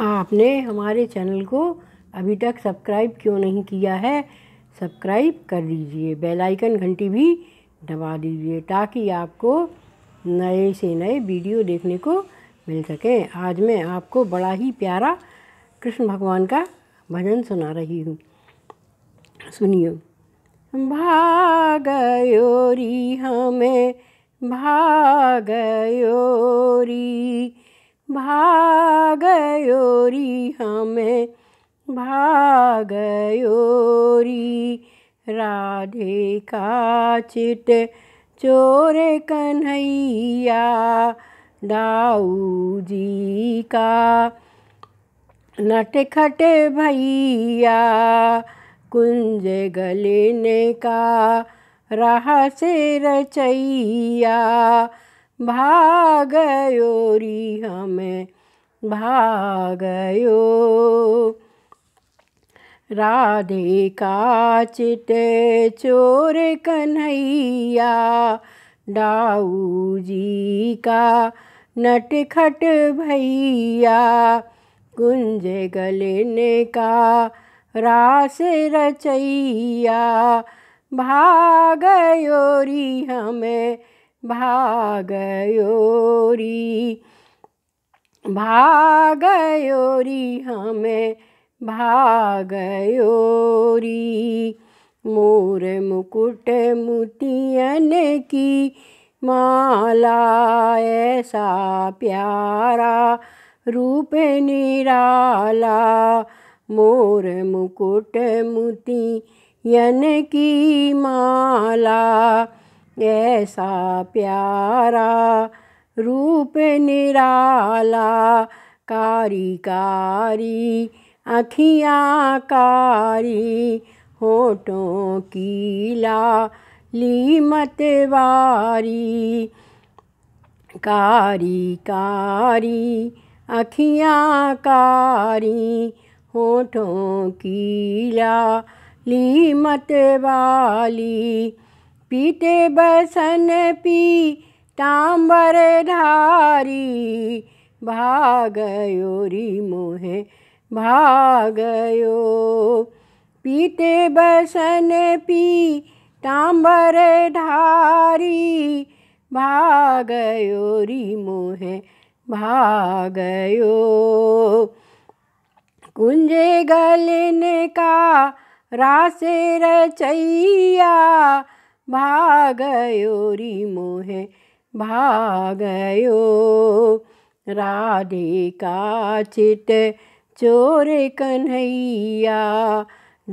आपने हमारे चैनल को अभी तक सब्सक्राइब क्यों नहीं किया है सब्सक्राइब कर दीजिए बेल आइकन घंटी भी दबा दीजिए ताकि आपको नए से नए वीडियो देखने को मिल सके आज मैं आपको बड़ा ही प्यारा कृष्ण भगवान का भजन सुना रही हूँ सुनियो भागयोरी हमें भागयोरी भागयोरी हमें भागयोरी राधे का चिट चोर कन्हैया दाऊ जी का नटखट भैया कुंज गलेने का राह से रचैया भागयो री हमें भागयो राधे का चित चोर कन्हैया डाऊ जी का नटखट भैया कुंज गलने का रास रचैया भागयोरी हमें भागयोरी भागयोरी हमें भागयोरी मोर मुकुट मुतियन की माला ऐसा प्यारा रूप निराला मोर मुकुट मुति यन की माला ऐसा प्यारा रूप निराला कारी कारी अखियाँ कारी होठों की ली मतवारी कारी कारी अखियाँ कारी होठों की ली मतवाली पीते बसन पी तांबर धारी भागयो री मोहे भागयो पीते बसन पी तांबर धारी भागयो री मोहे भागयो कुंजे गलिन का रासे रचैया भागयो री मोहे भागयो राधे का चित चोर कन्हैया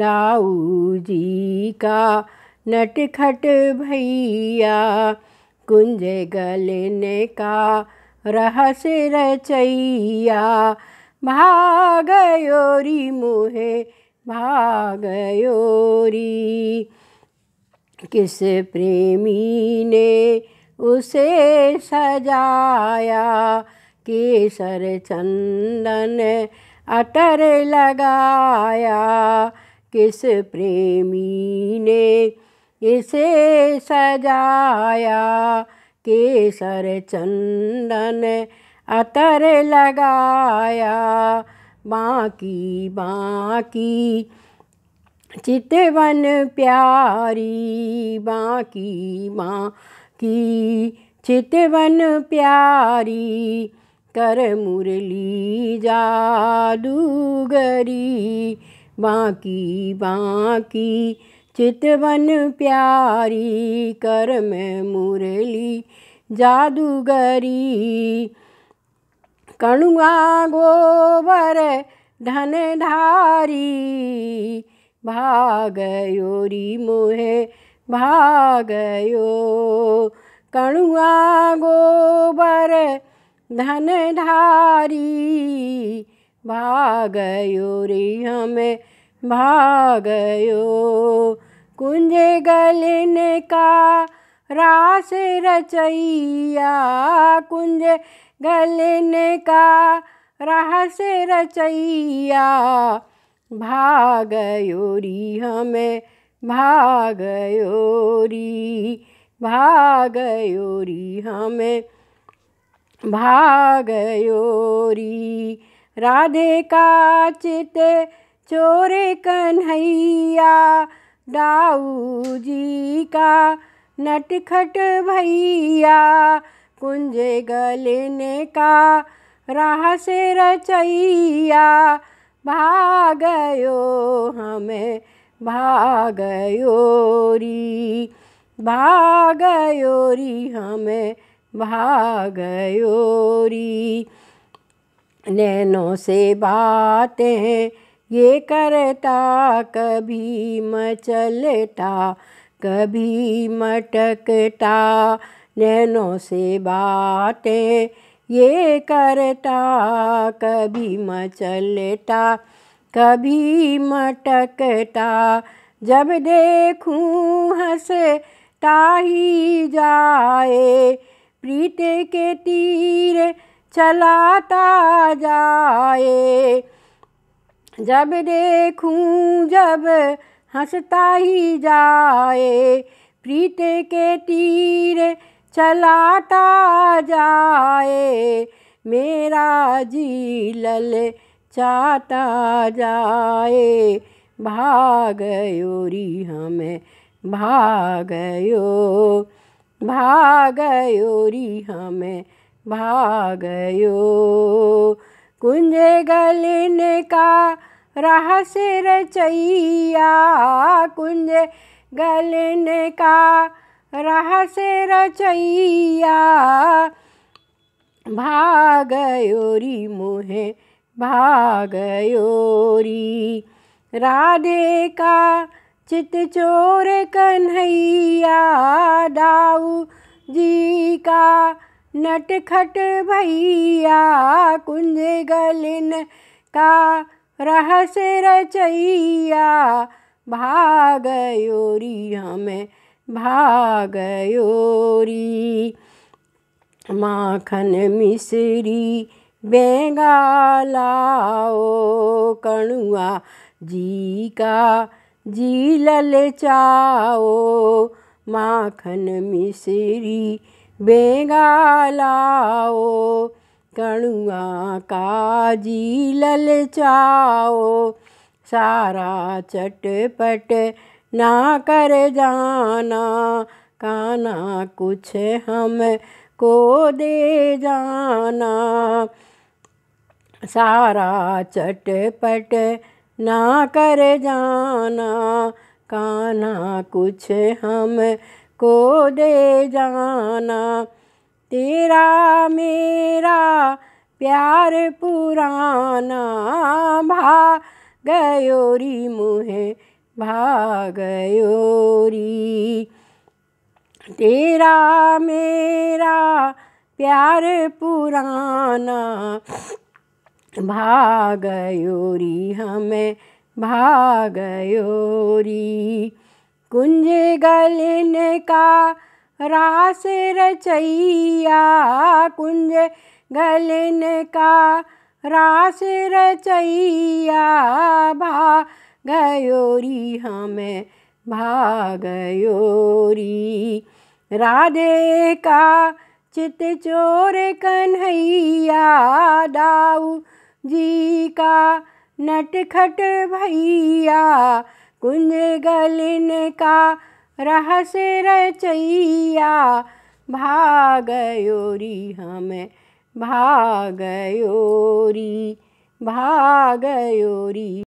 दाऊ जी का नटखट भैया कुंज गलने का रहस्य रचैया भागयोरी मोहे री किस प्रेमी ने उसे सजाया केसर चंदन अटर लगाया किस प्रेमी ने इसे सजाया केसर चंदन अतर लगाया बाकी बाकी चितवन प्यारी बाकी माँ की चितवन प्यारी कर मुरली जादूगरी बाकी बाकी चितवन प्यारी कर में मुरली जादूगरी कणुआ गोबर धनधारी भागयोरी मोहे भागयो कणुआ गोबर धन धारी भागयो रे हमें भागयो कुंज गलिन का रास रचैया कुंज गलिन का रहस रचैया भागयोरी हमें भागयोरी भागयोरी हमें भागयोरी राधे का चित चोरे कन्हैया दाऊ जी का नटखट भैया कुंज गलने का राह से रचैया भागयो हमें भागयोरी भागयोरी हमें भागयोरी नैनों से बातें ये करता कभी मचलता कभी मटकता नैनों से बातें ये करता कभी मचलता कभी मटकता जब देखूं हंस ही जाए प्रीत के तीर चलाता जाए जब देखूं जब हंसता ही जाए प्रीत के तीर चलाता जाए मेरा जी लल चाता जाए भाग योरी हमें यो भाग योरी हमें यो कुंज गलिन का रहस्य रचैया कुंज गलिन का रहस्य रचैया भागयोरी मुहे भागयोरी राधे का चित चोर कन्हैया दाऊ जी का नटखट भैया कुंज गलिन का रहस्य रचैया भागयोरी हमें भागयोरी माखन मिश्री बेंगा लाओ कणुआ जी का जी ललचाओ माखन मिश्री बेंगा लाओ कणुआ का जी ललचाओ सारा चटपट ना कर जाना काना कुछ हम को दे जाना सारा चटपट ना कर जाना काना कुछ हम को दे जाना तेरा मेरा प्यार पुराना भा गयोरी मुहे भागयोरी तेरा मेरा प्यार पुराना भागयोरी हमें भागयोरी कुंज गलिन का रास रचैया कुंज गलन का रास रचैया भा गयोरी हमें भागयोरी राधे का चित चोर कन्हैया दाऊ जी का नटखट भैया कुंज गलिन का रहस्य रचैया भागयोरी हमें भागयोरी भागयोरी